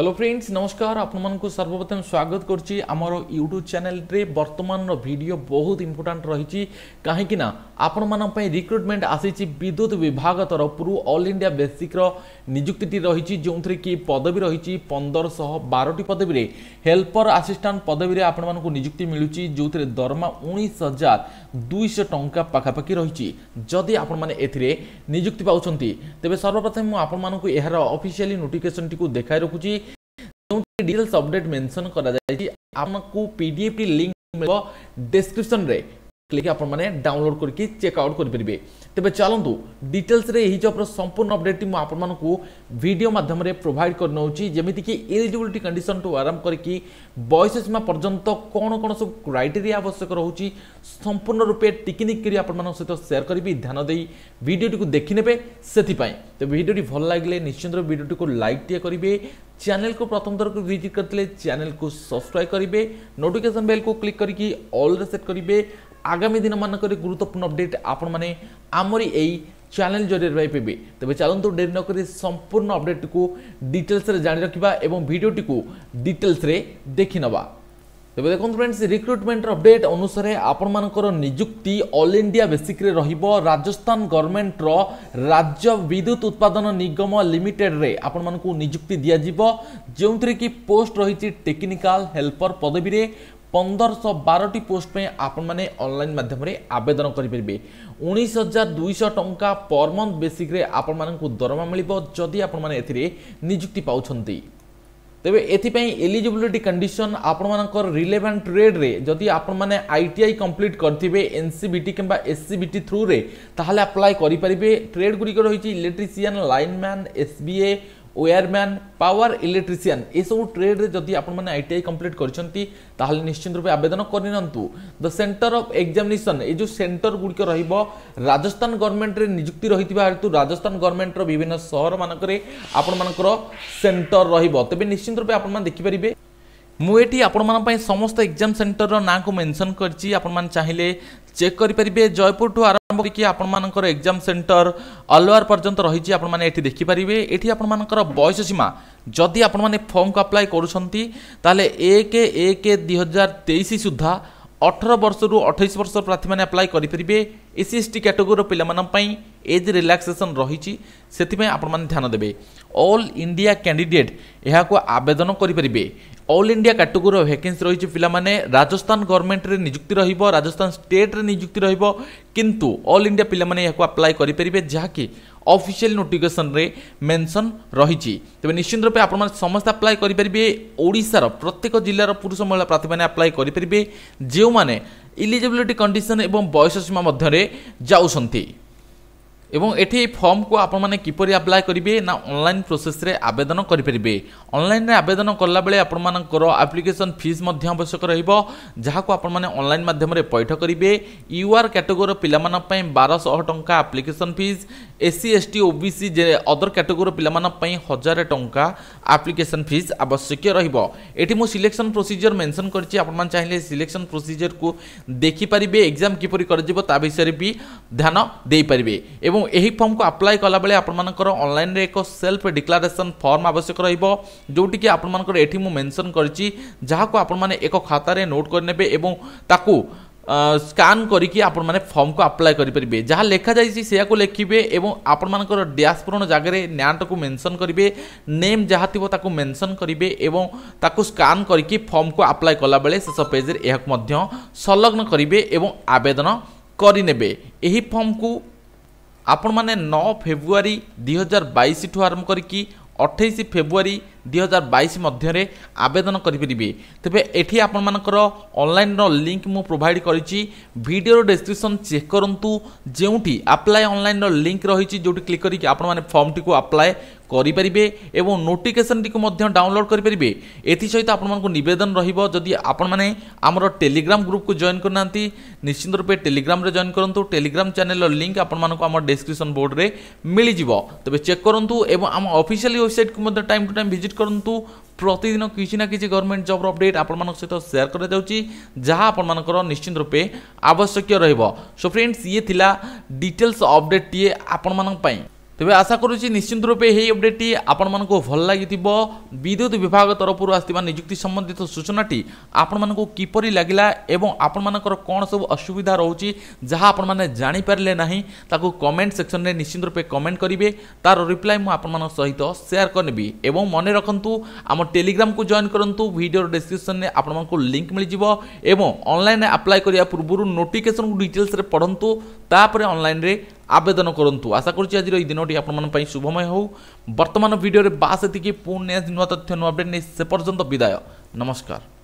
hello friends নমস্কার আপনার সর্বপ্রথমে স্বাগত করছি আমার ইউট্যুব চ্যানেলে বর্তমানর ভিডিও বহুত ইম্পর্টাট রয়েছে কাহি না আপনার রিক্রুটমেন্ট আসিছি বিদ্যুৎ বিভাগ তরফর অল ইন্ডিয়া বেসিক্র নিযুক্তিটি রয়েছে যে কি পদবী রয়েছে পনেরশহ বারোটি পদবীরে হেল্পর আসিষ্টাট পদবীরে আপনার নিযুক্তি মিলুচি যে দরমা উনিশ হাজার দুইশ টঙ্কা পাখাপাখি রয়েছে যদি আপনার এতে নিযুক্তি পাচ্ছেন তবে সর্বপ্রথমে আপনার এর অফিসিয়ালি নোটিফিকেসনটি দেখাই রাখুছি ଯେଉଁଥିରେ ଡିଟେଲ୍ସ ଅପଡେଟ୍ ମେନସନ୍ କରାଯାଇଛି ଆପଣଙ୍କୁ ପିଡିଏଫ୍ଟି ଲିଙ୍କ୍ ମିଳିବ ଡେସ୍କ୍ରିପ୍ସନ୍ରେ କ୍ଲିକ୍ ଆପଣମାନେ ଡାଉନଲୋଡ୍ କରିକି ଚେକ୍ ଆଉଟ୍ କରିପାରିବେ ତେବେ ଚାଲନ୍ତୁ ଡିଟେଲ୍ସରେ ଏହି ଜବ୍ର ସମ୍ପୂର୍ଣ୍ଣ ଅପଡେଟ୍ଟି ମୁଁ ଆପଣମାନଙ୍କୁ ଭିଡ଼ିଓ ମାଧ୍ୟମରେ ପ୍ରୋଭାଇଡ୍ କରିନେଉଛି ଯେମିତିକି ଏଲିଜିବିଲିଟି କଣ୍ଡିସନ୍ଠୁ ଆରମ୍ଭ କରିକି ବୟସ ସୀମା ପର୍ଯ୍ୟନ୍ତ କ'ଣ କ'ଣ ସବୁ କ୍ରାଇଟେରିଆ ଆବଶ୍ୟକ ରହୁଛି ସମ୍ପୂର୍ଣ୍ଣ ରୂପେ ଟିକିନିକ୍ କରି ଆପଣମାନଙ୍କ ସହିତ ସେୟାର କରିବି ଧ୍ୟାନ ଦେଇ ଭିଡ଼ିଓଟିକୁ ଦେଖିନେବେ ସେଥିପାଇଁ ତ ଭିଡ଼ିଓଟି ଭଲ ଲାଗିଲେ ନିଶ୍ଚିନ୍ତ ଭିଡ଼ିଓଟିକୁ ଲାଇକ୍ଟିଏ କରିବେ चैनल को प्रथम थर को भिजिट करते चैनल को सब्सक्राइब करेंगे नोटिफिकेशन बेल को क्लिक करके ऑल रे सेट करेंगे আগামী দিনমানଙ୍କରେ ଗୁରୁତ୍ୱପୂର୍ଣ୍ଣ ଅପଡେଟ୍ ଆପଣମାନେ ଆମରି ଏଇ ଚ୍ୟାନେଲ୍ ଜରିଆରେ ପାଇପାରିବେ ତେବେ ଚାଲନ୍ତୁ ଡେରି ନକରି ସମ୍ପୂର୍ଣ୍ଣ ଅପଡେଟ୍ଟିକୁ ଡିଟେଲ୍ସରେ ଜାଣି ରଖିବା ଏବଂ ଭିଡ଼ିଓଟିକୁ ଡିଟେଲ୍ସରେ ଦେଖିନେବା ତେବେ ଦେଖନ୍ତୁ ଫ୍ରେଣ୍ଡସ୍ ରିକ୍ରୁଟମେଣ୍ଟର ଅପଡେଟ୍ ଅନୁସାରେ ଆପଣମାନଙ୍କର ନିଯୁକ୍ତି ଅଲ୍ ଇଣ୍ଡିଆ ବେସିକ୍ରେ ରହିବ ରାଜସ୍ଥାନ ଗଭର୍ଣ୍ଣମେଣ୍ଟର ରାଜ୍ୟ ବିଦ୍ୟୁତ ଉତ୍ପାଦନ ନିଗମ ଲିମିଟେଡ୍ରେ ଆପଣମାନଙ୍କୁ ନିଯୁକ୍ତି ଦିଆଯିବ ଯେଉଁଥିରେ କି ପୋଷ୍ଟ ରହିଛି ଟେକ୍ନିକାଲ ହେଲ୍ପର ପଦବୀରେ ପନ୍ଦରଶହ ବାରଟି ପୋଷ୍ଟ ପାଇଁ ଆପଣମାନେ ଅନଲାଇନ୍ ମାଧ୍ୟମରେ ଆବେଦନ କରିପାରିବେ ଉଣେଇଶ ହଜାର ଦୁଇଶହ ଟଙ୍କା ପର୍ ମନ୍ଥ ବେସିକ୍ରେ ଆପଣମାନଙ୍କୁ ଦରମା ମିଳିବ ଯଦି ଆପଣମାନେ ଏଥିରେ ନିଯୁକ୍ତି ପାଉଛନ୍ତି ତେବେ ଏଥିପାଇଁ ଏଲିଜିବିଲିଟି କଣ୍ଡିସନ୍ ଆପଣମାନଙ୍କର ରିଲେଭାଣ୍ଟ ଟ୍ରେଡ଼୍ରେ ଯଦି ଆପଣମାନେ ଆଇ ଟି ଆଇ କମ୍ପ୍ଲିଟ୍ କରିଥିବେ ଏନ୍ ସି ବି ଟି କିମ୍ବା ଏସ୍ ସି ବି ଟି ଥ୍ରୁରେ ତାହେଲେ ଆପ୍ଲାଏ କରିପାରିବେ ଟ୍ରେଡ଼୍ ଗୁଡ଼ିକ ରହିଛି electrician lineman S B A wireman power electrician এসব ট্রেড্রে যদি আপনার আইটিআই কমপ্লিট করছেন তাহলে নিশ্চিত রূপে আবেদন করে নিতু দ সেন্টর অফ এক্সামিনেসন এই যে সেন্টর গুড়িক রহব রাজস্থান গভর্নমেন্টরে নিযুক্তি রয়েছে হেতু রাজস্থান গভর্নমেন্টর বিভিন্ন সহর মানকরে আপনার সেন্টর রহব তবে নিশ্চিত রূপে আপনার দেখিপারে ମୁଁ ଏଠି ଆପଣମାନଙ୍କ ପାଇଁ ସମସ୍ତ ଏକ୍ଜାମ୍ ସେଣ୍ଟରର ନାଁକୁ ମେନସନ୍ କରିଛି ଆପଣମାନେ ଚାହିଁଲେ ଚେକ୍ କରିପାରିବେ ଜୟପୁରଠୁ ଆରମ୍ଭ କରିକି ଆପଣମାନଙ୍କର ଏକ୍ଜାମ୍ ସେଣ୍ଟର ଅଲୱାର ପର୍ଯ୍ୟନ୍ତ ରହିଛି ଆପଣମାନେ ଏଠି ଦେଖିପାରିବେ ଏଠି ଆପଣମାନଙ୍କର ବୟସ ସୀମା ଯଦି ଆପଣମାନେ ଫର୍ମକୁ ଆପ୍ଲାଏ କରୁଛନ୍ତି ତାହେଲେ ଏକ ଏକ ଦୁଇ ହଜାର ତେଇଶ ସୁଦ୍ଧା ଅଠର ବର୍ଷରୁ ଅଠେଇଶ ବର୍ଷ ପ୍ରାର୍ଥୀମାନେ ଆପ୍ଲାଏ କରିପାରିବେ ଏସ୍ ସି ଏସ୍ ଟି କ୍ୟାଟେଗୋରିର ପିଲାମାନଙ୍କ ପାଇଁ ଏଜ୍ ରିଲାକ୍ସେସନ୍ ରହିଛି ସେଥିପାଇଁ ଆପଣମାନେ ଧ୍ୟାନ ଦେବେ ଅଲ୍ ଇଣ୍ଡିଆ କ୍ୟାଣ୍ଡିଡେଟ୍ ଏହାକୁ ଆବେଦନ କରିପାରିବେ অল ইন্ডিয়া ক্যাটেগোরি ভ্যাকেন্সি রয়েছে পিলামানে রাজস্থান গভর্নমেন্টরে নিযুক্তি রহব রাজস্থান স্টেট্রে নিযুক্তি রহব কিন্তু অল ইন্ডিয়া পিলামানে ইয়াকু আপ্লাই করিপারিবে যাহাকি অফিসিয়াল নোটিফিকেসনরে মেনশন রয়েছে তবে নিশ্চিত রূপে আপনার সমস্ত আপ্লাই পারিবে ওড়িশার প্রত্যেক জেলার পুরুষ মহিলা প্রার্থী মানে আপ্লাই করিপারিবে যে ইলিজিবিলিটি কন্ডিশন এবং বয়স সীমা মধ্যে যাচ্ছেন এবং এটি এই ফর্মকু আপনার কিপর আপ্লাই করবে না অনলাইন প্রোসেসে আবেদন করে অনলাইনে আবেদন কলা বেড়ে আপনার আপ্লিকেসন ফিজ আবশ্যক রহব যা আপনার অনলাইন মাধ্যমে পৈঠ করবে ইউআর ক্যাটেগোরি পিলাপাই বারশহ টঙ্কা application fees SC ST OBC যে অদর ক্যাটেগোরি পিলাপাই হাজার টঙ্কা আপ্লিকেসন ফিজ আবশ্যক রহব এটি মু সিলেকশন প্রোসিজর মেনশন করছি আপনার চাইলে সিলেকশন প্রোসিজর কু দেখিপারে এক্সাম কিপর করা তা বিষয়ে বি ধ্যান দিয়ে পারে এবং ଏବଂ ଏହି ଫର୍ମକୁ ଆପ୍ଲାଏ କଲାବେଳେ ଆପଣମାନଙ୍କର ଅନଲାଇନ୍ରେ ଏକ ସେଲ୍ଫ ଡିକ୍ଲାରେସନ୍ ଫର୍ମ ଆବଶ୍ୟକ ରହିବ ଯେଉଁଟିକି ଆପଣମାନଙ୍କର ଏଠି ମୁଁ ମେନସନ୍ କରିଛି ଯାହାକୁ ଆପଣମାନେ ଏକ ଖାତାରେ ନୋଟ୍ କରିନେବେ ଏବଂ ତାକୁ ସ୍କାନ୍ କରିକି ଆପଣମାନେ ଫର୍ମକୁ ଆପ୍ଲାଏ କରିପାରିବେ ଯାହା ଲେଖାଯାଇଛି ସେୟାକୁ ଲେଖିବେ ଏବଂ ଆପଣମାନଙ୍କର ଡ୍ୟାସ୍ ପୂରଣ ଜାଗାରେ ନ୍ୟାଣ୍ଟକୁ ମେନସନ୍ କରିବେ ନେମ୍ ଯାହା ଥିବ ତାକୁ ମେନସନ୍ କରିବେ ଏବଂ ତାକୁ ସ୍କାନ୍ କରିକି ଫର୍ମକୁ ଆପ୍ଲାଏ କଲାବେଳେ ଶେଷ ପେଜ୍ରେ ଏହାକୁ ମଧ୍ୟ ସଂଲଗ୍ନ କରିବେ ଏବଂ ଆବେଦନ କରିନେବେ ଏହି ଫର୍ମକୁ ଆପଣମାନେ ନଅ ଫେବୃଆରୀ ଦୁଇହଜାର ବାଇଶଠୁ ଆରମ୍ଭ କରିକି ଅଠେଇଶ ଫେବୃଆରୀ ଦୁଇ ହଜାର ବାଇଶ ମଧ୍ୟରେ ଆବେଦନ କରିପାରିବେ ତେବେ ଏଠି ଆପଣମାନଙ୍କର ଅନଲାଇନ୍ର ଲିଙ୍କ୍ ମୁଁ ପ୍ରୋଭାଇଡ଼ କରିଛି ଭିଡ଼ିଓର ଡେସ୍କ୍ରିପସନ୍ ଚେକ୍ କରନ୍ତୁ ଯେଉଁଠି ଆପ୍ଲାଏ ଅନଲାଇନ୍ର ଲିଙ୍କ୍ ରହିଛି ଯେଉଁଠି କ୍ଲିକ୍ କରିକି ଆପଣମାନେ ଫର୍ମଟିକୁ ଆପ୍ଲାଏ କରିପାରିବେ ଏବଂ ନୋଟିଫିକେସନ୍ଟିକୁ ମଧ୍ୟ ଡାଉନଲୋଡ଼୍ କରିପାରିବେ ଏଥିସହିତ ଆପଣମାନଙ୍କୁ ନିବେଦନ ରହିବ ଯଦି ଆପଣମାନେ ଆମର ଟେଲିଗ୍ରାମ୍ ଗ୍ରୁପ୍କୁ ଜଏନ୍ କରୁନାହାନ୍ତି ନିଶ୍ଚିନ୍ତ ରୂପେ ଟେଲିଗ୍ରାମ୍ରେ ଜଏନ୍ କରନ୍ତୁ ଟେଲିଗ୍ରାମ୍ ଚ୍ୟାନେଲ୍ର ଲିଙ୍କ୍ ଆପଣମାନଙ୍କୁ ଆମ ଡେସ୍କ୍ରିପସନ୍ ବୋର୍ଡ଼ରେ ମିଳିଯିବ ତେବେ ଚେକ୍ କରନ୍ତୁ ଏବଂ ଆମ ଅଫିସିଆଲି ୱେବସାଇଟ୍କୁ ମଧ୍ୟ ଟାଇମ୍ ଟୁ ଟାଇମ୍ ଭିଜିଟ୍ କରନ୍ତୁ ପ୍ରତିଦିନ କିଛି ନା କିଛି ଗଭର୍ଣ୍ଣମେଣ୍ଟ ଜବ୍ର ଅପଡ଼େଟ୍ ଆପଣମାନଙ୍କ ସହିତ ସେୟାର କରାଯାଉଛି ଯାହା ଆପଣମାନଙ୍କର ନିଶ୍ଚିନ୍ତ ରୂପେ ଆବଶ୍ୟକୀୟ ରହିବ ସୋ ଫ୍ରେଣ୍ଡସ୍ ଇଏ ଥିଲା ଡିଟେଲ୍ସ ଅପଡ଼େଟ୍ଟିଏ ଆପଣମାନଙ୍କ ପାଇଁ ତେବେ ଆଶା କରୁଛି ନିଶ୍ଚିନ୍ତ ରୂପେ ଏହି ଅପଡେଟ୍ଟି ଆପଣମାନଙ୍କୁ ଭଲ ଲାଗିଥିବ ବିଦ୍ୟୁତ ବିଭାଗ ତରଫରୁ ଆସିଥିବା ନିଯୁକ୍ତି ସମ୍ବନ୍ଧିତ ସୂଚନାଟି ଆପଣମାନଙ୍କୁ କିପରି ଲାଗିଲା ଏବଂ ଆପଣମାନଙ୍କର କ'ଣ ସବୁ ଅସୁବିଧା ରହୁଛି ଯାହା ଆପଣମାନେ ଜାଣିପାରିଲେ ନାହିଁ ତାକୁ କମେଣ୍ଟ ସେକ୍ସନରେ ନିଶ୍ଚିନ୍ତ ରୂପେ କମେଣ୍ଟ କରିବେ ତାର ରିପ୍ଲାଏ ମୁଁ ଆପଣମାନଙ୍କ ସହିତ ସେୟାର କରିନେବି ଏବଂ ମନେ ରଖନ୍ତୁ ଆମ ଟେଲିଗ୍ରାମକୁ ଜଏନ୍ କରନ୍ତୁ ଭିଡ଼ିଓର ଡେସ୍କ୍ରିପ୍ସନରେ ଆପଣମାନଙ୍କୁ ଲିଙ୍କ୍ ମିଳିଯିବ ଏବଂ ଅନଲାଇନରେ ଆପ୍ଲାଏ କରିବା ପୂର୍ବରୁ ନୋଟିଫିକେସନକୁ ଡିଟେଲ୍ସରେ ପଢ଼ନ୍ତୁ ତାପରେ ଅନଲାଇନରେ ଆବେଦନ କରନ୍ତୁ ଆଶା କରୁଛି ଆଜିର ଏହି ଦିନଟି ଆପଣମାନଙ୍କ ପାଇଁ ଶୁଭମୟ ହେଉ ବର୍ତ୍ତମାନ ଭିଡ଼ିଓରେ ବାସ୍ ଏତିକି ପୁଣି ନୂଆ ତଥ୍ୟ ନୂଆ ଅପଡ଼େଟ୍ ନେଇ ସେ ପର୍ଯ୍ୟନ୍ତ ବିଦାୟ ନମସ୍କାର